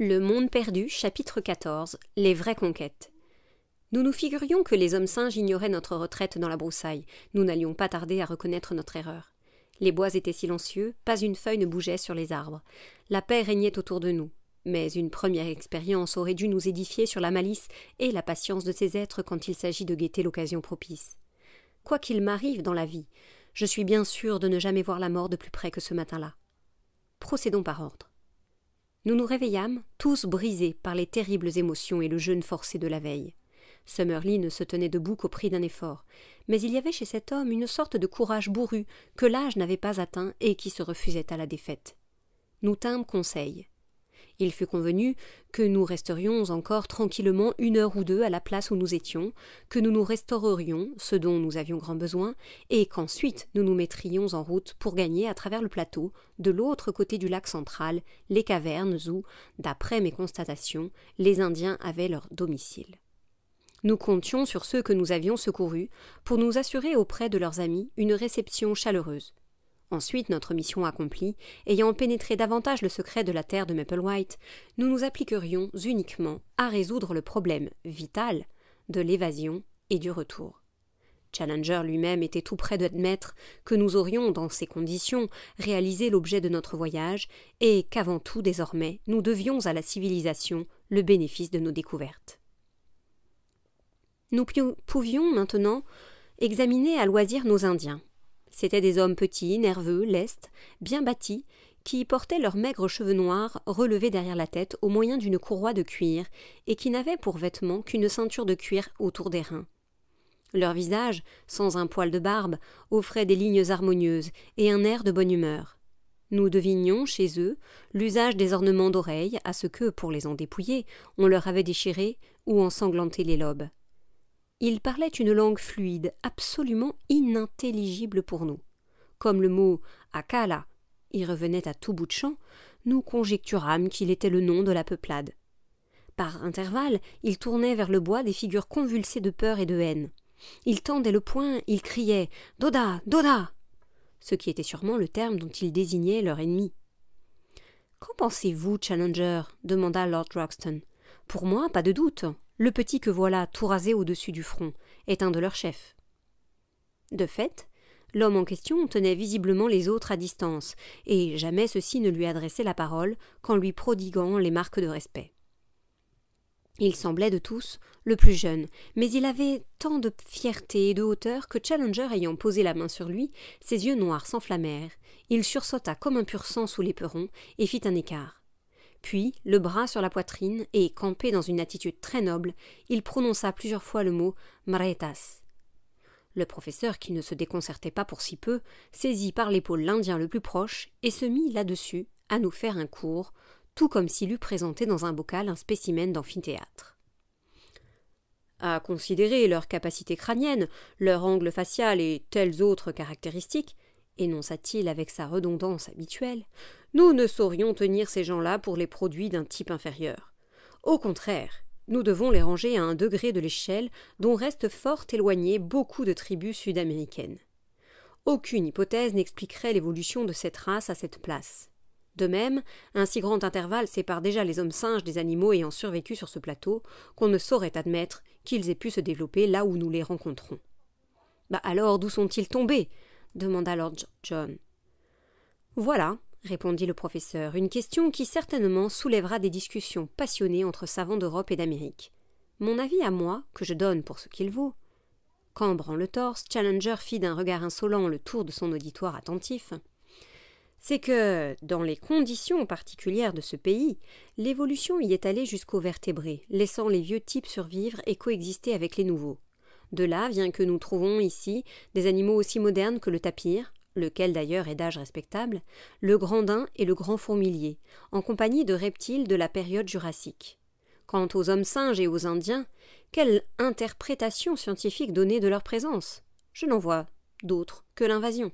Le Monde perdu, chapitre 14 Les vraies conquêtes. Nous nous figurions que les hommes singes ignoraient notre retraite dans la broussaille. Nous n'allions pas tarder à reconnaître notre erreur. Les bois étaient silencieux, pas une feuille ne bougeait sur les arbres. La paix régnait autour de nous. Mais une première expérience aurait dû nous édifier sur la malice et la patience de ces êtres quand il s'agit de guetter l'occasion propice. Quoi qu'il m'arrive dans la vie, je suis bien sûr de ne jamais voir la mort de plus près que ce matin-là. Procédons par ordre. Nous nous réveillâmes, tous brisés par les terribles émotions et le jeûne forcé de la veille. Summerly ne se tenait debout qu'au prix d'un effort, mais il y avait chez cet homme une sorte de courage bourru que l'âge n'avait pas atteint et qui se refusait à la défaite. Nous tînmes conseil. Il fut convenu que nous resterions encore tranquillement une heure ou deux à la place où nous étions, que nous nous restaurerions, ce dont nous avions grand besoin, et qu'ensuite nous nous mettrions en route pour gagner à travers le plateau, de l'autre côté du lac central, les cavernes où, d'après mes constatations, les Indiens avaient leur domicile. Nous comptions sur ceux que nous avions secourus pour nous assurer auprès de leurs amis une réception chaleureuse. Ensuite, notre mission accomplie, ayant pénétré davantage le secret de la terre de Maplewhite, nous nous appliquerions uniquement à résoudre le problème vital de l'évasion et du retour. Challenger lui-même était tout près d'admettre que nous aurions, dans ces conditions, réalisé l'objet de notre voyage et qu'avant tout, désormais, nous devions à la civilisation le bénéfice de nos découvertes. Nous pouvions maintenant examiner à loisir nos Indiens, C'étaient des hommes petits, nerveux, lestes, bien bâtis, qui portaient leurs maigres cheveux noirs relevés derrière la tête au moyen d'une courroie de cuir, et qui n'avaient pour vêtements qu'une ceinture de cuir autour des reins. Leur visage, sans un poil de barbe, offrait des lignes harmonieuses et un air de bonne humeur. Nous devinions chez eux l'usage des ornements d'oreilles à ce que, pour les en dépouiller, on leur avait déchiré ou ensanglanté les lobes. Il parlait une langue fluide, absolument inintelligible pour nous. Comme le mot Akala, y revenait à tout bout de champ, nous conjecturâmes qu'il était le nom de la peuplade. Par intervalles, il tournait vers le bois des figures convulsées de peur et de haine. Il tendait le poing, il criait Doda, Doda ce qui était sûrement le terme dont il désignait leur ennemi. Qu'en pensez-vous, Challenger demanda Lord Roxton. Pour moi, pas de doute le petit que voilà tout rasé au-dessus du front est un de leurs chefs. De fait, l'homme en question tenait visiblement les autres à distance, et jamais ceux-ci ne lui adressaient la parole qu'en lui prodiguant les marques de respect. Il semblait de tous le plus jeune, mais il avait tant de fierté et de hauteur que Challenger ayant posé la main sur lui, ses yeux noirs s'enflammèrent, il sursauta comme un pur sang sous l'éperon et fit un écart. Puis, le bras sur la poitrine et campé dans une attitude très noble, il prononça plusieurs fois le mot Maretas. Le professeur, qui ne se déconcertait pas pour si peu, saisit par l'épaule l'Indien le plus proche et se mit là-dessus à nous faire un cours, tout comme s'il eût présenté dans un bocal un spécimen d'amphithéâtre. À considérer leur capacité crânienne, leur angle facial et telles autres caractéristiques, énonça-t-il avec sa redondance habituelle, nous ne saurions tenir ces gens-là pour les produits d'un type inférieur. Au contraire, nous devons les ranger à un degré de l'échelle dont restent fort éloignées beaucoup de tribus sud-américaines. Aucune hypothèse n'expliquerait l'évolution de cette race à cette place. De même, un si grand intervalle sépare déjà les hommes singes des animaux ayant survécu sur ce plateau qu'on ne saurait admettre qu'ils aient pu se développer là où nous les rencontrons. Bah alors, d'où sont-ils tombés demanda Lord John. Voilà, répondit le professeur, une question qui certainement soulèvera des discussions passionnées entre savants d'Europe et d'Amérique. Mon avis à moi, que je donne pour ce qu'il vaut. Cambrant le torse, Challenger fit d'un regard insolent le tour de son auditoire attentif. C'est que, dans les conditions particulières de ce pays, l'évolution y est allée jusqu'aux vertébrés, laissant les vieux types survivre et coexister avec les nouveaux. De là vient que nous trouvons ici des animaux aussi modernes que le tapir, lequel d'ailleurs est d'âge respectable, le grand din et le grand fourmilier, en compagnie de reptiles de la période jurassique. Quant aux hommes singes et aux Indiens, quelle interprétation scientifique donner de leur présence Je n'en vois d'autre que l'invasion.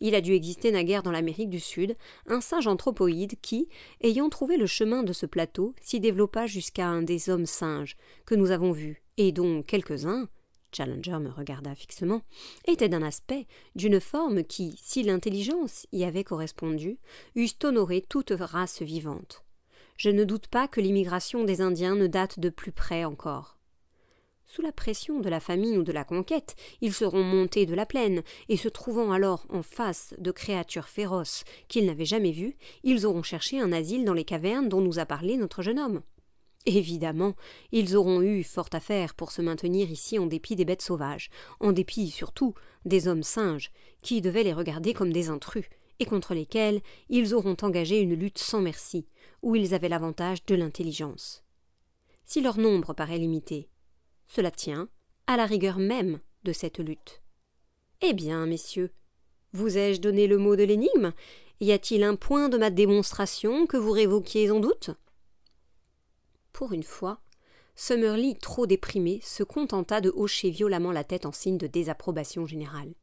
Il a dû exister naguère dans l'Amérique du Sud un singe anthropoïde qui, ayant trouvé le chemin de ce plateau, s'y développa jusqu'à un des hommes singes que nous avons vus, et dont quelques-uns, Challenger me regarda fixement, était d'un aspect, d'une forme qui, si l'intelligence y avait correspondu, eussent honoré toute race vivante. Je ne doute pas que l'immigration des Indiens ne date de plus près encore. Sous la pression de la famine ou de la conquête, ils seront montés de la plaine, et se trouvant alors en face de créatures féroces qu'ils n'avaient jamais vues, ils auront cherché un asile dans les cavernes dont nous a parlé notre jeune homme. Évidemment, ils auront eu fort à faire pour se maintenir ici en dépit des bêtes sauvages, en dépit surtout des hommes singes, qui devaient les regarder comme des intrus, et contre lesquels ils auront engagé une lutte sans merci, où ils avaient l'avantage de l'intelligence. Si leur nombre paraît limité, cela tient à la rigueur même de cette lutte. Eh bien, messieurs, vous ai-je donné le mot de l'énigme Y a-t-il un point de ma démonstration que vous révoquiez en doute pour une fois, Summerlee, trop déprimé, se contenta de hocher violemment la tête en signe de désapprobation générale.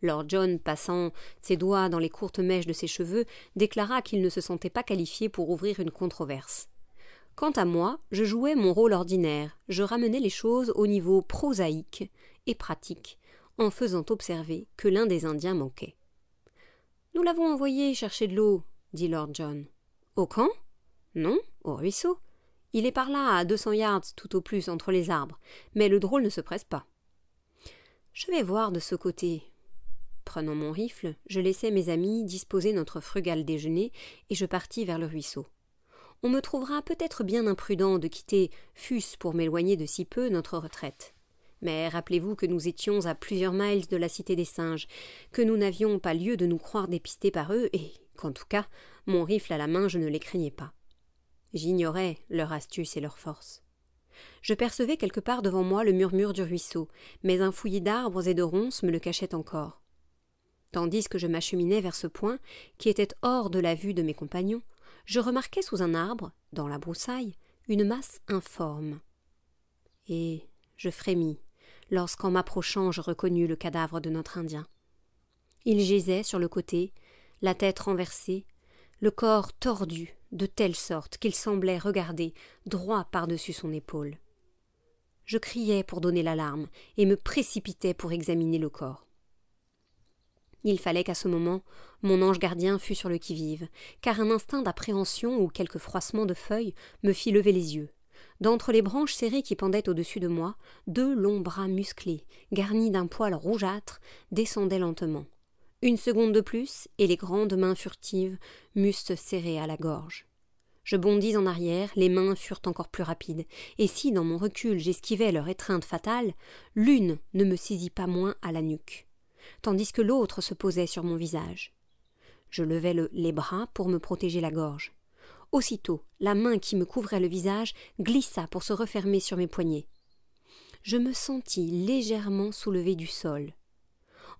Lord John, passant ses doigts dans les courtes mèches de ses cheveux, déclara qu'il ne se sentait pas qualifié pour ouvrir une controverse. Quant à moi, je jouais mon rôle ordinaire, je ramenais les choses au niveau prosaïque et pratique, en faisant observer que l'un des Indiens manquait. Nous l'avons envoyé chercher de l'eau, dit Lord John. Au camp Non, au ruisseau. Il est par là à deux cents yards tout au plus entre les arbres, mais le drôle ne se presse pas. Je vais voir de ce côté. Prenant mon rifle, je laissai mes amis disposer notre frugal déjeuner et je partis vers le ruisseau. On me trouvera peut-être bien imprudent de quitter, fût-ce pour m'éloigner de si peu, notre retraite. Mais rappelez-vous que nous étions à plusieurs miles de la cité des singes, que nous n'avions pas lieu de nous croire dépistés par eux, et qu'en tout cas, mon rifle à la main, je ne les craignais pas. J'ignorais leur astuce et leur force. Je percevais quelque part devant moi le murmure du ruisseau, mais un fouillis d'arbres et de ronces me le cachait encore. Tandis que je m'acheminais vers ce point, qui était hors de la vue de mes compagnons, je remarquai sous un arbre, dans la broussaille, une masse informe. Et je frémis lorsqu'en m'approchant je reconnus le cadavre de notre Indien. Il gisait sur le côté, la tête renversée, le corps tordu, de telle sorte qu'il semblait regarder droit par-dessus son épaule. Je criai pour donner l'alarme et me précipitais pour examiner le corps. Il fallait qu'à ce moment mon ange gardien fût sur le qui-vive, car un instinct d'appréhension ou quelque froissement de feuilles me fit lever les yeux. D'entre les branches serrées qui pendaient au-dessus de moi, deux longs bras musclés, garnis d'un poil rougeâtre, descendaient lentement, une seconde de plus, et les grandes mains furtives m'eussent serré à la gorge. Je bondis en arrière, les mains furent encore plus rapides, et si dans mon recul j'esquivais leur étreinte fatale, l'une ne me saisit pas moins à la nuque, tandis que l'autre se posait sur mon visage. Je levai les bras pour me protéger la gorge. Aussitôt, la main qui me couvrait le visage glissa pour se refermer sur mes poignets. Je me sentis légèrement soulevé du sol.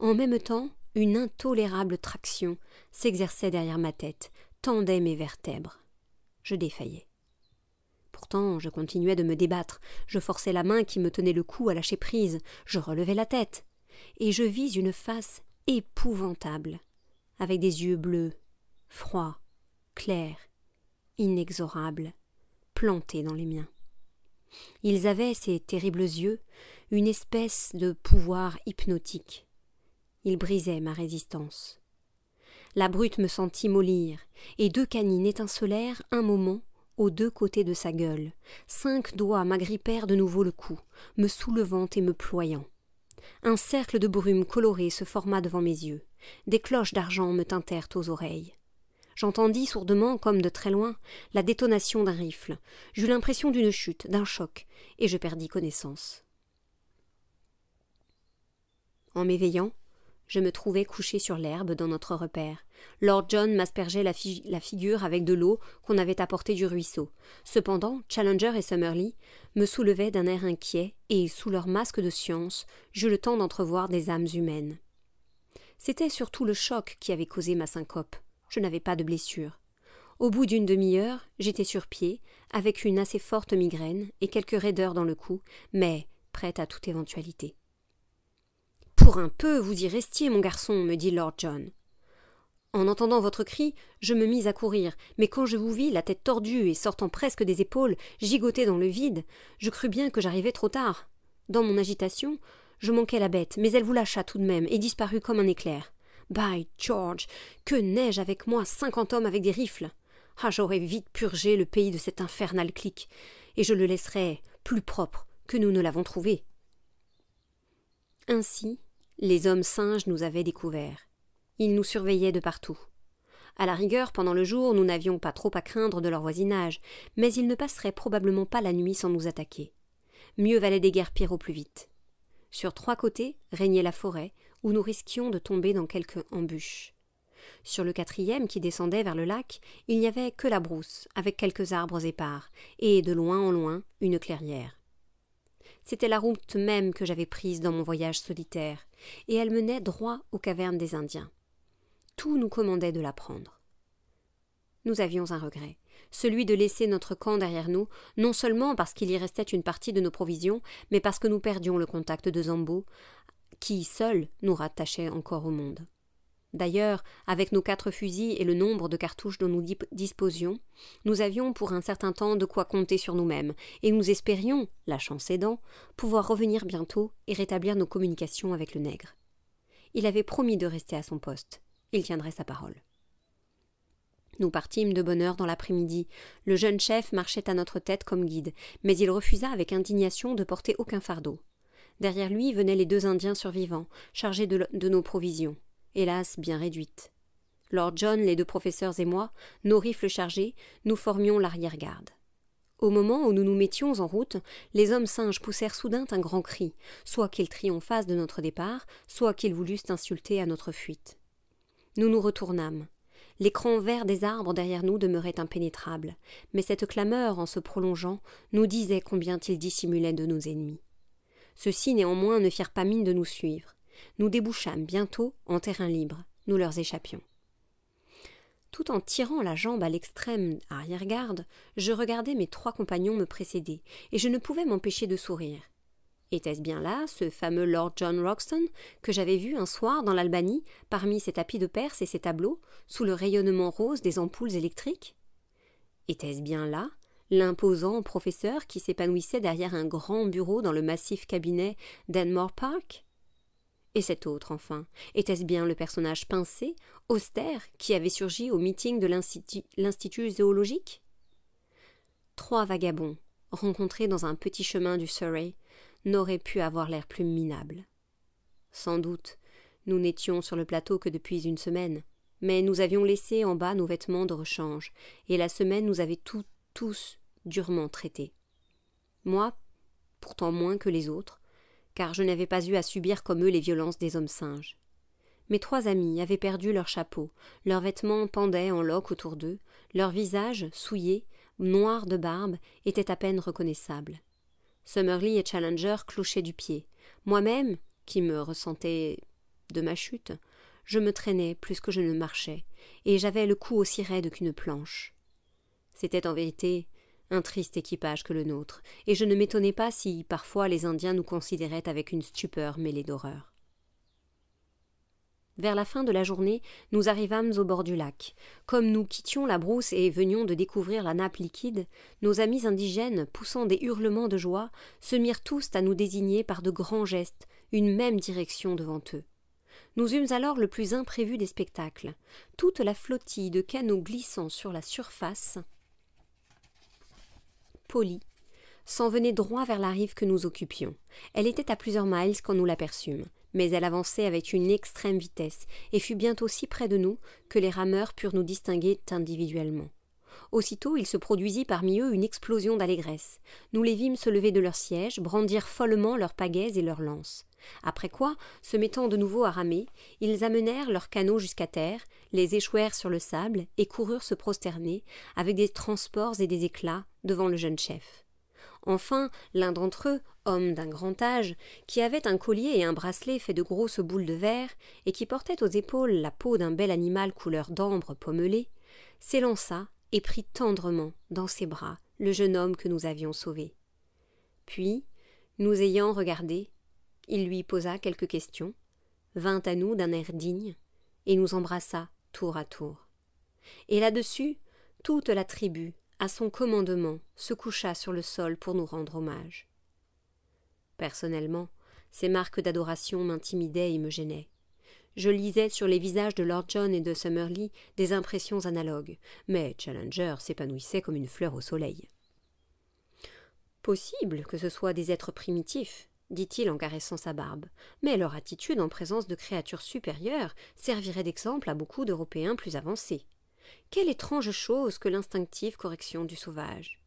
En même temps, une intolérable traction s'exerçait derrière ma tête, tendait mes vertèbres. Je défaillais. Pourtant, je continuais de me débattre. Je forçais la main qui me tenait le cou à lâcher prise. Je relevais la tête. Et je vis une face épouvantable, avec des yeux bleus, froids, clairs, inexorables, plantés dans les miens. Ils avaient, ces terribles yeux, une espèce de pouvoir hypnotique il brisait ma résistance. La brute me sentit mollir, et deux canines étincelèrent un moment aux deux côtés de sa gueule. Cinq doigts m'agrippèrent de nouveau le cou, me soulevant et me ployant. Un cercle de brume colorée se forma devant mes yeux. Des cloches d'argent me tintèrent aux oreilles. J'entendis sourdement, comme de très loin, la détonation d'un rifle. J'eus l'impression d'une chute, d'un choc, et je perdis connaissance. En m'éveillant, je me trouvais couché sur l'herbe dans notre repère. Lord John m'aspergeait la, figure avec de l'eau qu'on avait apportée du ruisseau. Cependant, Challenger et Summerlee me soulevaient d'un air inquiet, et, sous leur masque de science, j'eus le temps d'entrevoir des âmes humaines. C'était surtout le choc qui avait causé ma syncope. Je n'avais pas de blessure. Au bout d'une demi-heure, j'étais sur pied, avec une assez forte migraine et quelques raideurs dans le cou, mais prête à toute éventualité. Pour un peu, vous y restiez, mon garçon, me dit Lord John. En entendant votre cri, je me mis à courir, mais quand je vous vis, la tête tordue et sortant presque des épaules, gigotée dans le vide, je crus bien que j'arrivais trop tard. Dans mon agitation, je manquai la bête, mais elle vous lâcha tout de même et disparut comme un éclair. By George, que n'ai-je avec moi cinquante hommes avec des rifles Ah, j'aurais vite purgé le pays de cet infernal clique, et je le laisserais plus propre que nous ne l'avons trouvé. Ainsi, les hommes singes nous avaient découverts. Ils nous surveillaient de partout. À la rigueur, pendant le jour, nous n'avions pas trop à craindre de leur voisinage, mais ils ne passeraient probablement pas la nuit sans nous attaquer. Mieux valait déguerpir au plus vite. Sur trois côtés régnait la forêt, où nous risquions de tomber dans quelque embûche. Sur le quatrième qui descendait vers le lac, il n'y avait que la brousse, avec quelques arbres épars, et de loin en loin une clairière. C'était la route même que j'avais prise dans mon voyage solitaire, et elle menait droit aux cavernes des Indiens. Tout nous commandait de la prendre. Nous avions un regret, celui de laisser notre camp derrière nous, non seulement parce qu'il y restait une partie de nos provisions, mais parce que nous perdions le contact de Zambo, qui seul nous rattachait encore au monde. D'ailleurs, avec nos quatre fusils et le nombre de cartouches dont nous disposions, nous avions pour un certain temps de quoi compter sur nous-mêmes, et nous espérions, la chance aidant, pouvoir revenir bientôt et rétablir nos communications avec le nègre. Il avait promis de rester à son poste. Il tiendrait sa parole. Nous partîmes de bonne heure dans l'après-midi. Le jeune chef marchait à notre tête comme guide, mais il refusa avec indignation de porter aucun fardeau. Derrière lui venaient les deux Indiens survivants, chargés de, de nos provisions hélas bien réduite. Lord John, les deux professeurs et moi, nos rifles chargés, nous formions l'arrière-garde. Au moment où nous nous mettions en route, les hommes singes poussèrent soudain un grand cri, soit qu'ils triomphassent de notre départ, soit qu'ils voulussent insulter à notre fuite. Nous nous retournâmes. L'écran vert des arbres derrière nous demeurait impénétrable, mais cette clameur, en se prolongeant, nous disait combien ils dissimulaient de nos ennemis. Ceux-ci, néanmoins, ne firent pas mine de nous suivre. Nous débouchâmes bientôt en terrain libre. Nous leur échappions. Tout en tirant la jambe à l'extrême arrière-garde, je regardais mes trois compagnons me précéder, et je ne pouvais m'empêcher de sourire. Était-ce bien là ce fameux Lord John Roxton que j'avais vu un soir dans l'Albanie parmi ses tapis de Perse et ses tableaux, sous le rayonnement rose des ampoules électriques Était-ce bien là l'imposant professeur qui s'épanouissait derrière un grand bureau dans le massif cabinet d'Enmore Park et cet autre, enfin, était-ce bien le personnage pincé, austère, qui avait surgi au meeting de l'Institut zoologique Trois vagabonds, rencontrés dans un petit chemin du Surrey, n'auraient pu avoir l'air plus minable. Sans doute, nous n'étions sur le plateau que depuis une semaine, mais nous avions laissé en bas nos vêtements de rechange, et la semaine nous avait tous tous durement traités. Moi, pourtant moins que les autres, car je n'avais pas eu à subir comme eux les violences des hommes singes. Mes trois amis avaient perdu leurs chapeaux, leurs vêtements pendaient en loques autour d'eux, leurs visages, souillés, noirs de barbe, étaient à peine reconnaissables. Summerly et Challenger clochaient du pied. Moi-même, qui me ressentais de ma chute, je me traînais plus que je ne marchais, et j'avais le cou aussi raide qu'une planche. C'était en vérité un triste équipage que le nôtre, et je ne m'étonnais pas si parfois les Indiens nous considéraient avec une stupeur mêlée d'horreur. Vers la fin de la journée, nous arrivâmes au bord du lac. Comme nous quittions la brousse et venions de découvrir la nappe liquide, nos amis indigènes, poussant des hurlements de joie, se mirent tous à nous désigner par de grands gestes une même direction devant eux. Nous eûmes alors le plus imprévu des spectacles. Toute la flottille de canots glissant sur la surface polie, s'en venait droit vers la rive que nous occupions. Elle était à plusieurs miles quand nous l'aperçûmes, mais elle avançait avec une extrême vitesse et fut bientôt si près de nous que les rameurs purent nous distinguer individuellement. Aussitôt il se produisit parmi eux une explosion d'allégresse. Nous les vîmes se lever de leurs sièges, brandir follement leurs pagaies et leurs lances. Après quoi, se mettant de nouveau à ramer, ils amenèrent leurs canots jusqu'à terre, les échouèrent sur le sable, et coururent se prosterner, avec des transports et des éclats, devant le jeune chef. Enfin, l'un d'entre eux, homme d'un grand âge, qui avait un collier et un bracelet fait de grosses boules de verre, et qui portait aux épaules la peau d'un bel animal couleur d'ambre pommelé, s'élança et prit tendrement dans ses bras le jeune homme que nous avions sauvé. Puis, nous ayant regardé, il lui posa quelques questions, vint à nous d'un air digne, et nous embrassa tour à tour. Et là-dessus, toute la tribu, à son commandement, se coucha sur le sol pour nous rendre hommage. Personnellement, ces marques d'adoration m'intimidaient et me gênaient je lisais sur les visages de Lord John et de Summerlee des impressions analogues, mais Challenger s'épanouissait comme une fleur au soleil. Possible que ce soit des êtres primitifs, dit-il en caressant sa barbe, mais leur attitude en présence de créatures supérieures servirait d'exemple à beaucoup d'Européens plus avancés. Quelle étrange chose que l'instinctive correction du sauvage.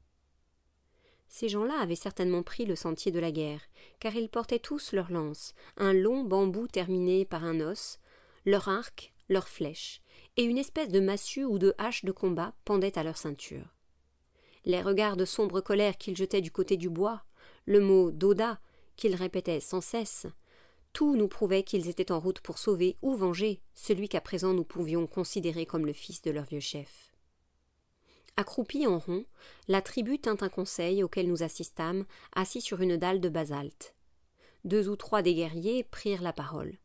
Ces gens-là avaient certainement pris le sentier de la guerre, car ils portaient tous leurs lances, un long bambou terminé par un os, leur arc, leurs flèches, et une espèce de massue ou de hache de combat pendaient à leur ceinture. Les regards de sombre colère qu'ils jetaient du côté du bois, le mot Doda qu'ils répétaient sans cesse, tout nous prouvait qu'ils étaient en route pour sauver ou venger celui qu'à présent nous pouvions considérer comme le fils de leur vieux chef. Accroupi en rond, la tribu tint un conseil auquel nous assistâmes, assis sur une dalle de basalte. Deux ou trois des guerriers prirent la parole.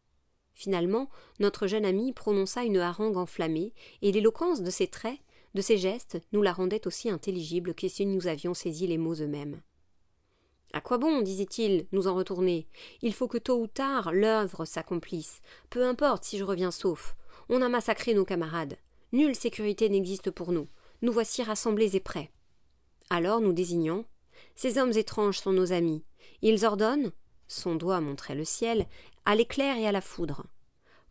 Finalement, notre jeune ami prononça une harangue enflammée, et l'éloquence de ses traits, de ses gestes, nous la rendait aussi intelligible que si nous avions saisi les mots eux-mêmes. À quoi bon, disait-il, nous en retourner Il faut que tôt ou tard l'œuvre s'accomplisse. Peu importe si je reviens sauf. On a massacré nos camarades. Nulle sécurité n'existe pour nous. Nous voici rassemblés et prêts. Alors nous désignons Ces hommes étranges sont nos amis. Ils ordonnent son doigt montrait le ciel, à l'éclair et à la foudre.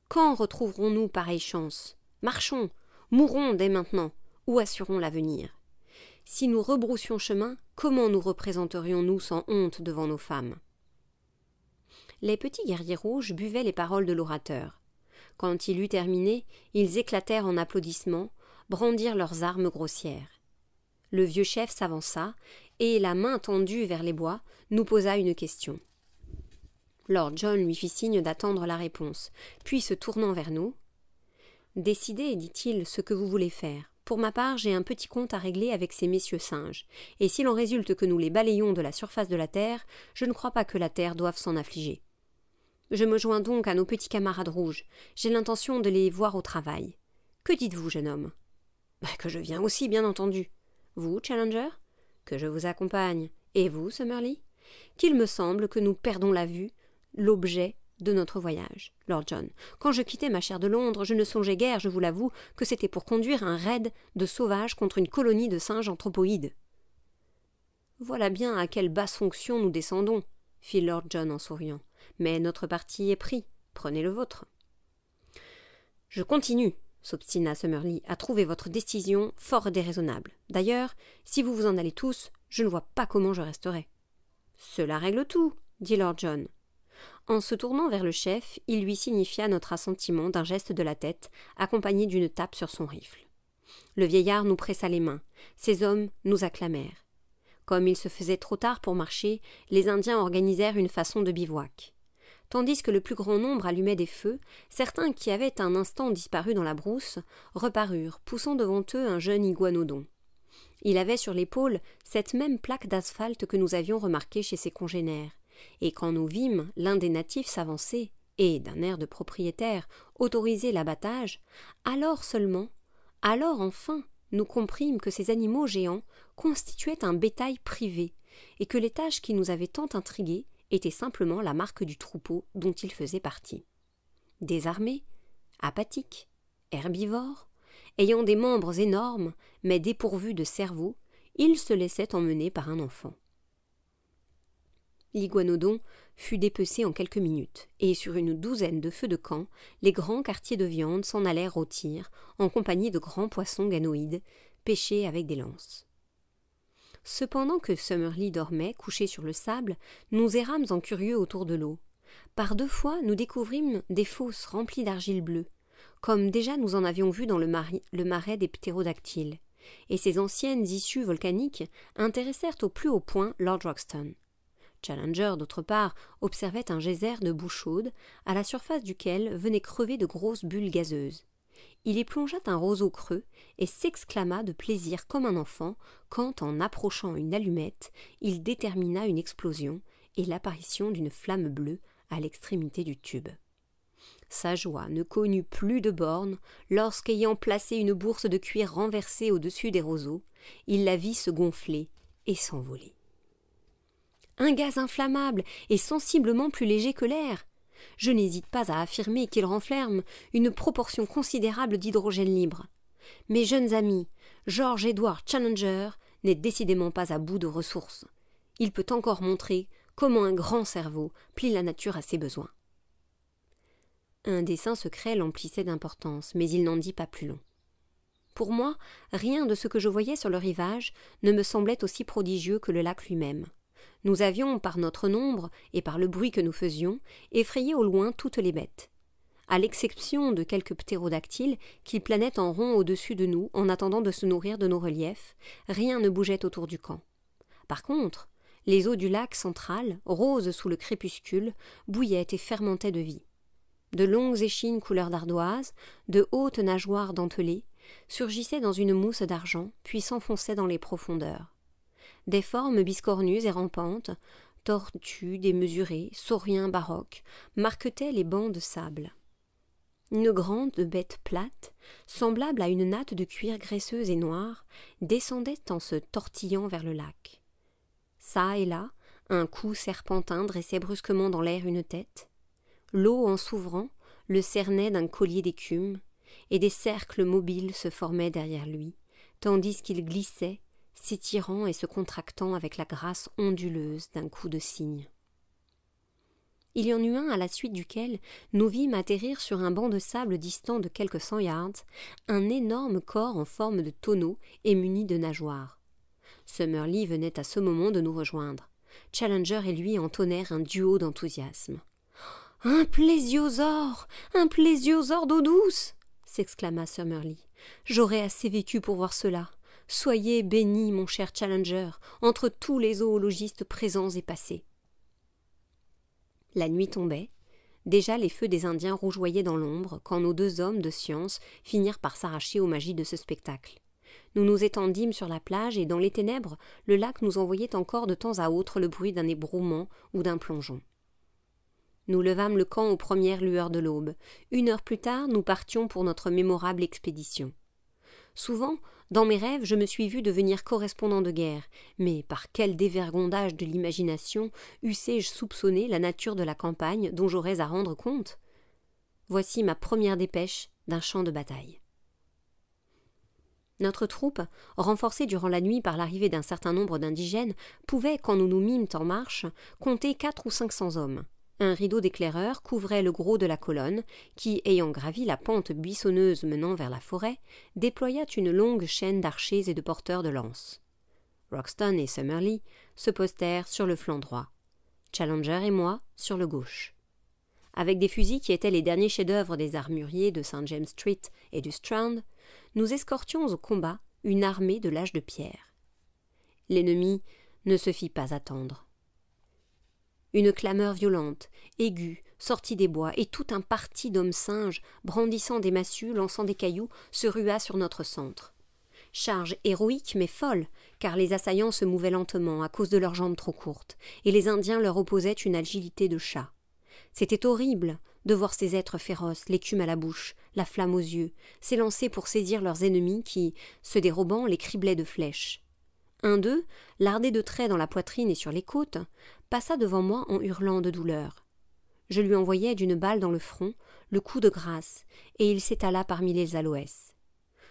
Quand retrouverons-nous pareille chance Marchons, mourons dès maintenant, ou assurons l'avenir. Si nous rebroussions chemin, comment nous représenterions-nous sans honte devant nos femmes Les petits guerriers rouges buvaient les paroles de l'orateur. Quand il eut terminé, ils éclatèrent en applaudissements, brandirent leurs armes grossières. Le vieux chef s'avança et, la main tendue vers les bois, nous posa une question. Lord John lui fit signe d'attendre la réponse, puis se tournant vers nous. Décidez, dit-il, ce que vous voulez faire. Pour ma part, j'ai un petit compte à régler avec ces messieurs singes, et s'il en résulte que nous les balayons de la surface de la Terre, je ne crois pas que la Terre doive s'en affliger. Je me joins donc à nos petits camarades rouges. J'ai l'intention de les voir au travail. Que dites-vous, jeune homme bah, Que je viens aussi, bien entendu. Vous, Challenger Que je vous accompagne. Et vous, Summerly Qu'il me semble que nous perdons la vue l'objet de notre voyage, Lord John. Quand je quittais ma chaire de Londres, je ne songeais guère, je vous l'avoue, que c'était pour conduire un raid de sauvages contre une colonie de singes anthropoïdes. Voilà bien à quelle basse fonction nous descendons, fit Lord John en souriant. Mais notre parti est pris, prenez le vôtre. Je continue, s'obstina Summerlee, « à trouver votre décision fort déraisonnable. D'ailleurs, si vous vous en allez tous, je ne vois pas comment je resterai. Cela règle tout, dit Lord John. En se tournant vers le chef, il lui signifia notre assentiment d'un geste de la tête, accompagné d'une tape sur son rifle. Le vieillard nous pressa les mains. Ses hommes nous acclamèrent. Comme il se faisait trop tard pour marcher, les Indiens organisèrent une façon de bivouac. Tandis que le plus grand nombre allumait des feux, certains qui avaient un instant disparu dans la brousse reparurent, poussant devant eux un jeune iguanodon. Il avait sur l'épaule cette même plaque d'asphalte que nous avions remarquée chez ses congénères, et quand nous vîmes l'un des natifs s'avancer et, d'un air de propriétaire, autoriser l'abattage, alors seulement, alors enfin, nous comprîmes que ces animaux géants constituaient un bétail privé, et que les tâches qui nous avaient tant intrigués étaient simplement la marque du troupeau dont ils faisaient partie. Désarmés, apathiques, herbivores, ayant des membres énormes, mais dépourvus de cerveau, ils se laissaient emmener par un enfant l'iguanodon fut dépecé en quelques minutes, et sur une douzaine de feux de camp, les grands quartiers de viande s'en allèrent rôtir, en compagnie de grands poissons ganoïdes, pêchés avec des lances. Cependant que Summerlee dormait, couché sur le sable, nous errâmes en curieux autour de l'eau. Par deux fois, nous découvrîmes des fosses remplies d'argile bleue, comme déjà nous en avions vu dans le, le marais des ptérodactyles, et ces anciennes issues volcaniques intéressèrent au plus haut point Lord Roxton. Challenger, d'autre part, observait un geyser de boue chaude, à la surface duquel venaient crever de grosses bulles gazeuses. Il y plongea un roseau creux et s'exclama de plaisir comme un enfant quand, en approchant une allumette, il détermina une explosion et l'apparition d'une flamme bleue à l'extrémité du tube. Sa joie ne connut plus de bornes lorsqu'ayant placé une bourse de cuir renversée au-dessus des roseaux, il la vit se gonfler et s'envoler un gaz inflammable et sensiblement plus léger que l'air. Je n'hésite pas à affirmer qu'il renferme une proportion considérable d'hydrogène libre. Mes jeunes amis, George Edward Challenger n'est décidément pas à bout de ressources. Il peut encore montrer comment un grand cerveau plie la nature à ses besoins. Un dessin secret l'emplissait d'importance, mais il n'en dit pas plus long. Pour moi, rien de ce que je voyais sur le rivage ne me semblait aussi prodigieux que le lac lui-même. Nous avions, par notre nombre et par le bruit que nous faisions, effrayé au loin toutes les bêtes, à l'exception de quelques ptérodactyles qui planaient en rond au-dessus de nous en attendant de se nourrir de nos reliefs, rien ne bougeait autour du camp. Par contre, les eaux du lac central, roses sous le crépuscule, bouillaient et fermentaient de vie. De longues échines couleur d'ardoise, de hautes nageoires dentelées, surgissaient dans une mousse d'argent, puis s'enfonçaient dans les profondeurs des formes biscornues et rampantes, tortues, démesurées, sauriens baroques, marquetaient les bancs de sable. Une grande bête plate, semblable à une natte de cuir graisseuse et noire, descendait en se tortillant vers le lac. Ça et là, un cou serpentin dressait brusquement dans l'air une tête. L'eau, en s'ouvrant, le cernait d'un collier d'écume, et des cercles mobiles se formaient derrière lui, tandis qu'il glissait, s'étirant et se contractant avec la grâce onduleuse d'un coup de cygne. Il y en eut un à la suite duquel nous vîmes atterrir sur un banc de sable distant de quelques cent yards un énorme corps en forme de tonneau et muni de nageoires. Summerly venait à ce moment de nous rejoindre. Challenger et lui entonnèrent un duo d'enthousiasme. Un plésiosaure Un plésiosaure d'eau douce s'exclama Summerly. J'aurais assez vécu pour voir cela. Soyez bénis, mon cher Challenger, entre tous les zoologistes présents et passés. La nuit tombait. Déjà les feux des Indiens rougeoyaient dans l'ombre quand nos deux hommes de science finirent par s'arracher aux magies de ce spectacle. Nous nous étendîmes sur la plage et dans les ténèbres, le lac nous envoyait encore de temps à autre le bruit d'un ébrouement ou d'un plongeon. Nous levâmes le camp aux premières lueurs de l'aube. Une heure plus tard, nous partions pour notre mémorable expédition. Souvent, dans mes rêves, je me suis vu devenir correspondant de guerre, mais par quel dévergondage de l'imagination eussé-je soupçonné la nature de la campagne dont j'aurais à rendre compte Voici ma première dépêche d'un champ de bataille. Notre troupe, renforcée durant la nuit par l'arrivée d'un certain nombre d'indigènes, pouvait, quand nous nous mîmes en marche, compter quatre ou cinq cents hommes. Un rideau d'éclaireurs couvrait le gros de la colonne, qui, ayant gravi la pente buissonneuse menant vers la forêt, déploya une longue chaîne d'archers et de porteurs de lances. Roxton et Summerlee se postèrent sur le flanc droit, Challenger et moi sur le gauche. Avec des fusils qui étaient les derniers chefs-d'œuvre des armuriers de St. James Street et du Strand, nous escortions au combat une armée de l'âge de pierre. L'ennemi ne se fit pas attendre. Une clameur violente, aiguë, sortit des bois, et tout un parti d'hommes singes, brandissant des massues, lançant des cailloux, se rua sur notre centre. Charge héroïque mais folle, car les assaillants se mouvaient lentement à cause de leurs jambes trop courtes, et les Indiens leur opposaient une agilité de chat. C'était horrible de voir ces êtres féroces, l'écume à la bouche, la flamme aux yeux, s'élancer pour saisir leurs ennemis qui, se dérobant, les criblaient de flèches. Un d'eux, lardé de traits dans la poitrine et sur les côtes, passa devant moi en hurlant de douleur. Je lui envoyai d'une balle dans le front le coup de grâce, et il s'étala parmi les aloès.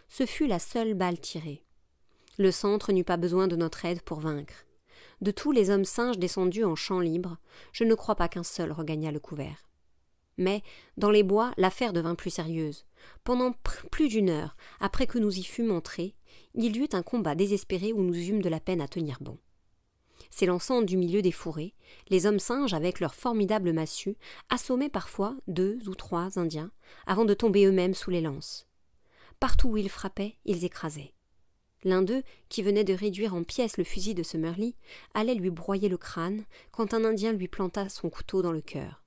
Ce fut la seule balle tirée. Le centre n'eut pas besoin de notre aide pour vaincre. De tous les hommes singes descendus en champ libre, je ne crois pas qu'un seul regagna le couvert. Mais, dans les bois, l'affaire devint plus sérieuse. Pendant plus d'une heure, après que nous y fûmes entrés, il y eut un combat désespéré où nous eûmes de la peine à tenir bon. S'élançant du milieu des fourrés, les hommes singes, avec leurs formidables massues, assommaient parfois deux ou trois Indiens, avant de tomber eux-mêmes sous les lances. Partout où ils frappaient, ils écrasaient. L'un d'eux, qui venait de réduire en pièces le fusil de Summerly, allait lui broyer le crâne quand un Indien lui planta son couteau dans le cœur.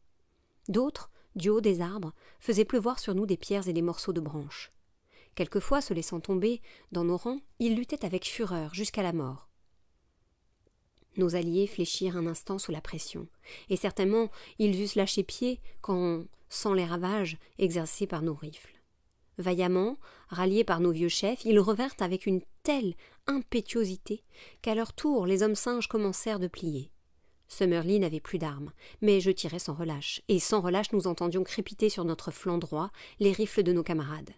D'autres, du haut des arbres, faisaient pleuvoir sur nous des pierres et des morceaux de branches. Quelquefois, se laissant tomber, dans nos rangs, ils luttaient avec fureur jusqu'à la mort. Nos alliés fléchirent un instant sous la pression, et certainement ils eussent lâché pied quand, sans les ravages exercés par nos rifles. Vaillamment, ralliés par nos vieux chefs, ils revinrent avec une telle impétuosité qu'à leur tour les hommes singes commencèrent de plier. Summerly n'avait plus d'armes, mais je tirais sans relâche, et sans relâche nous entendions crépiter sur notre flanc droit les rifles de nos camarades.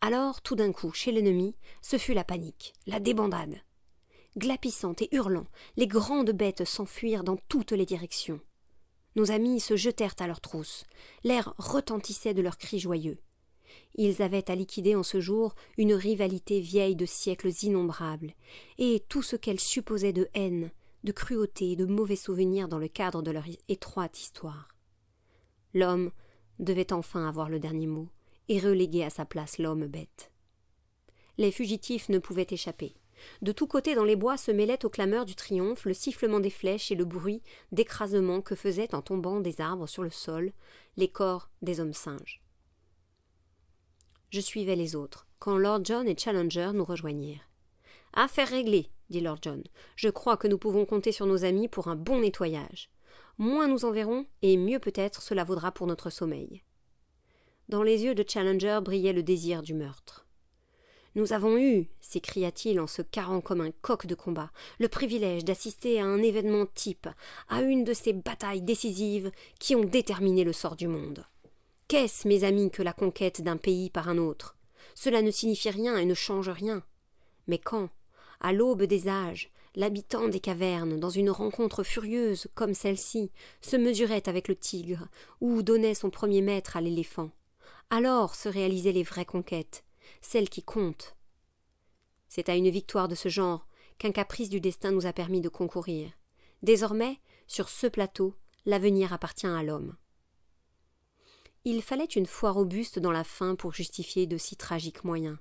Alors, tout d'un coup, chez l'ennemi, ce fut la panique, la débandade glapissant et hurlant, les grandes bêtes s'enfuirent dans toutes les directions. Nos amis se jetèrent à leurs trousses. L'air retentissait de leurs cris joyeux. Ils avaient à liquider en ce jour une rivalité vieille de siècles innombrables, et tout ce qu'elle supposait de haine, de cruauté et de mauvais souvenirs dans le cadre de leur étroite histoire. L'homme devait enfin avoir le dernier mot, et reléguer à sa place l'homme bête. Les fugitifs ne pouvaient échapper. De tous côtés dans les bois se mêlaient aux clameurs du triomphe le sifflement des flèches et le bruit d'écrasement que faisaient en tombant des arbres sur le sol les corps des hommes singes. Je suivais les autres, quand Lord John et Challenger nous rejoignirent. Affaire réglée, dit Lord John. Je crois que nous pouvons compter sur nos amis pour un bon nettoyage. Moins nous en verrons, et mieux peut-être cela vaudra pour notre sommeil. Dans les yeux de Challenger brillait le désir du meurtre. Nous avons eu, s'écria-t-il en se carrant comme un coq de combat, le privilège d'assister à un événement type, à une de ces batailles décisives qui ont déterminé le sort du monde. Qu'est-ce, mes amis, que la conquête d'un pays par un autre Cela ne signifie rien et ne change rien. Mais quand, à l'aube des âges, l'habitant des cavernes, dans une rencontre furieuse comme celle-ci, se mesurait avec le tigre, ou donnait son premier maître à l'éléphant. Alors se réalisaient les vraies conquêtes, celle qui compte. C'est à une victoire de ce genre qu'un caprice du destin nous a permis de concourir. Désormais, sur ce plateau, l'avenir appartient à l'homme. Il fallait une foi robuste dans la fin pour justifier de si tragiques moyens.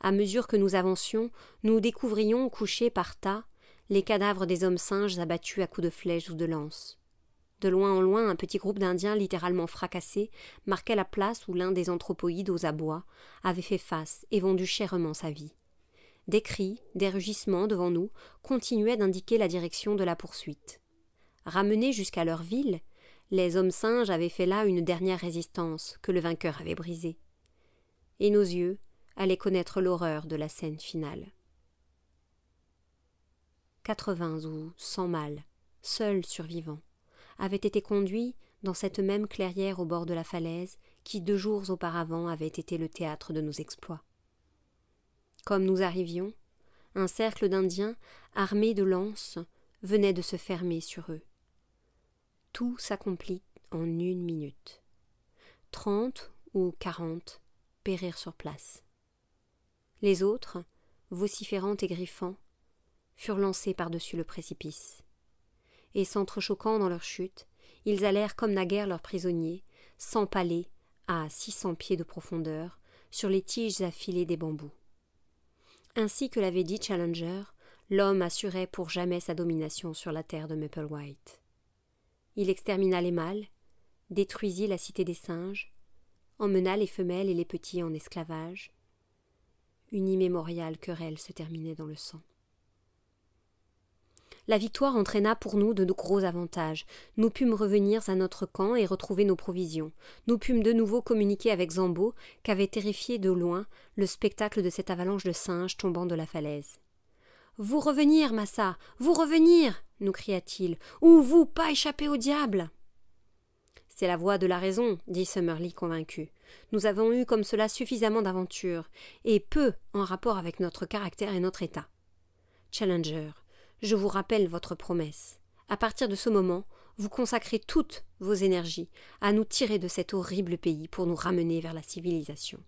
À mesure que nous avancions, nous découvrions couchés par tas les cadavres des hommes singes abattus à coups de flèches ou de lances. De loin en loin, un petit groupe d'Indiens littéralement fracassés marquait la place où l'un des anthropoïdes aux abois avait fait face et vendu chèrement sa vie. Des cris, des rugissements devant nous continuaient d'indiquer la direction de la poursuite. Ramenés jusqu'à leur ville, les hommes singes avaient fait là une dernière résistance que le vainqueur avait brisée. Et nos yeux allaient connaître l'horreur de la scène finale. 80 ou 100 mâles, seuls survivants avaient été conduits dans cette même clairière au bord de la falaise qui deux jours auparavant avait été le théâtre de nos exploits. Comme nous arrivions, un cercle d'Indiens armés de lances venait de se fermer sur eux. Tout s'accomplit en une minute. Trente ou quarante périrent sur place. Les autres, vociférants et griffant, furent lancés par-dessus le précipice et s'entrechoquant dans leur chute, ils allèrent comme naguère leurs prisonniers, s'empaler à six cents pieds de profondeur sur les tiges affilées des bambous. Ainsi que l'avait dit Challenger, l'homme assurait pour jamais sa domination sur la terre de Maplewhite. Il extermina les mâles, détruisit la cité des singes, emmena les femelles et les petits en esclavage. Une immémoriale querelle se terminait dans le sang. La victoire entraîna pour nous de gros avantages. Nous pûmes revenir à notre camp et retrouver nos provisions. Nous pûmes de nouveau communiquer avec Zambo, qu'avait terrifié de loin le spectacle de cette avalanche de singes tombant de la falaise. Vous revenir, Massa, vous revenir nous cria-t-il, ou vous pas échapper au diable c'est la voix de la raison, dit Summerlee convaincu. Nous avons eu comme cela suffisamment d'aventures, et peu en rapport avec notre caractère et notre état. Challenger, je vous rappelle votre promesse. À partir de ce moment, vous consacrez toutes vos énergies à nous tirer de cet horrible pays pour nous ramener vers la civilisation.